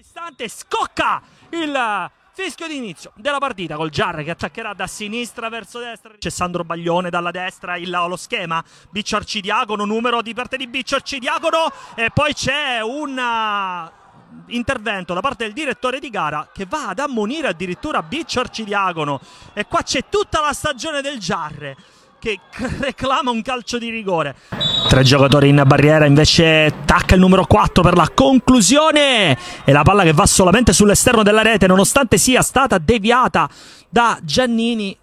Istante scocca il fischio d'inizio della partita col Giarre che attaccherà da sinistra verso destra. C'è Sandro Baglione dalla destra, il, lo schema Biccio Arcidiagono, numero di parte di Biccio Arcidiagono e poi c'è un uh, intervento da parte del direttore di gara che va ad ammonire addirittura Biccio Arcidiagono e qua c'è tutta la stagione del Giarre che reclama un calcio di rigore. Tre giocatori in barriera, invece tacca il numero 4 per la conclusione e la palla che va solamente sull'esterno della rete nonostante sia stata deviata da Giannini.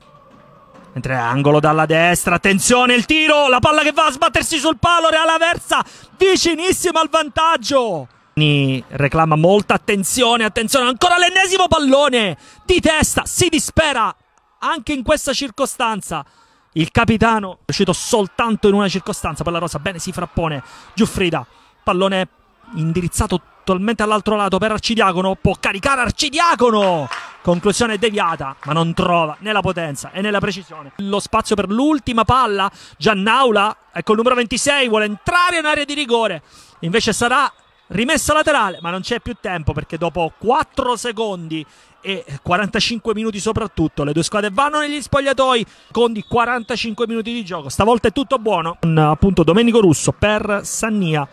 Mentre angolo dalla destra, attenzione il tiro, la palla che va a sbattersi sul palo, Real Aversa vicinissima al vantaggio. Reclama molta attenzione, attenzione, ancora l'ennesimo pallone di testa, si dispera anche in questa circostanza. Il capitano è uscito soltanto in una circostanza per la rosa. Bene, si frappone. Giuffrida, pallone indirizzato totalmente all'altro lato per Arcidiacono. Può caricare Arcidiacono. Conclusione deviata, ma non trova né la potenza e né la precisione. Lo spazio per l'ultima palla. Giannaula, ecco il numero 26, vuole entrare in area di rigore. Invece sarà Rimessa laterale, ma non c'è più tempo perché dopo 4 secondi e 45 minuti soprattutto le due squadre vanno negli spogliatoi con di 45 minuti di gioco. Stavolta è tutto buono. Un, appunto Domenico Russo per Sannia.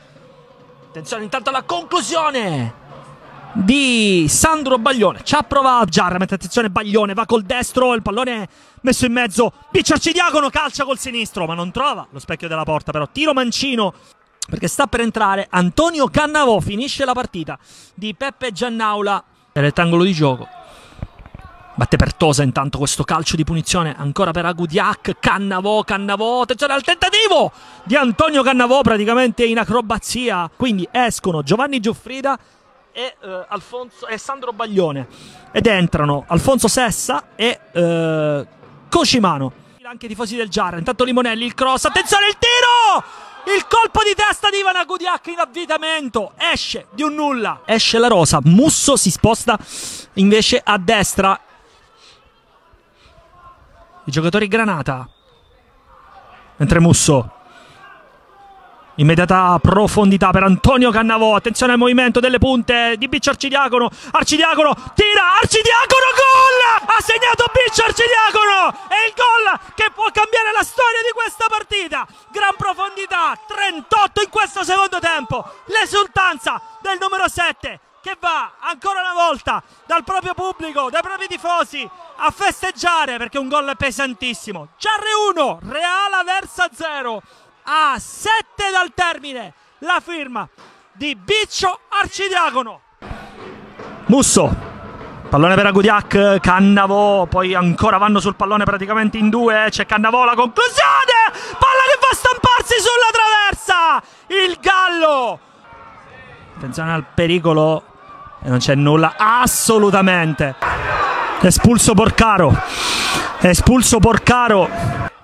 Attenzione intanto alla conclusione di Sandro Baglione. Ci ha provato Giarra, mette attenzione Baglione, va col destro, il pallone messo in mezzo. Picciarci Diacono calcia col sinistro, ma non trova lo specchio della porta però. Tiro mancino perché sta per entrare Antonio Cannavò, finisce la partita di Peppe Giannaula, rettangolo di gioco. Batte per Tosa intanto questo calcio di punizione ancora per Agudiak Cannavò, Cannavò, attenzione al tentativo di Antonio Cannavò praticamente in acrobazia. Quindi escono Giovanni Giuffrida e, eh, Alfonso, e Sandro Baglione ed entrano Alfonso Sessa e eh, Cocimano. Anche i tifosi del Giarra, intanto Limonelli, il cross, attenzione il tiro! Il colpo di testa di Ivana Gudiak in avvitamento. Esce di un nulla. Esce la rosa. Musso si sposta invece a destra. I giocatori granata. Mentre Musso. Immediata profondità per Antonio Cannavò. Attenzione al movimento delle punte di Biccio Arcidiacono. Arcidiacono tira. Arcidiacono gol! Ha segnato Biccio Arcidiacono. E che può cambiare la storia di questa partita. Gran profondità, 38 in questo secondo tempo. L'esultanza del numero 7 che va ancora una volta dal proprio pubblico, dai propri tifosi a festeggiare perché un gol è pesantissimo. Ciarre 1, Reala versa 0 a 7 dal termine la firma di Biccio Arcidiacono. Musso Pallone per Agudiac, Cannavo, poi ancora vanno sul pallone praticamente in due, eh, c'è Cannavo, la conclusione! Palla che va stamparsi sulla traversa! Il Gallo! Attenzione al pericolo, e non c'è nulla assolutamente. Espulso Porcaro, espulso Porcaro,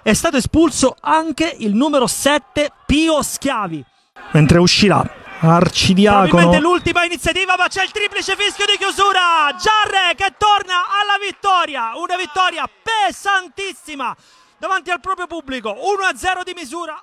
è stato espulso anche il numero 7 Pio Schiavi, mentre uscirà Arcidiacono. Probabilmente l'ultima iniziativa, ma c'è il triplice fischio di chiusura. Giarre che torna alla vittoria. Una vittoria pesantissima davanti al proprio pubblico. 1-0 di misura.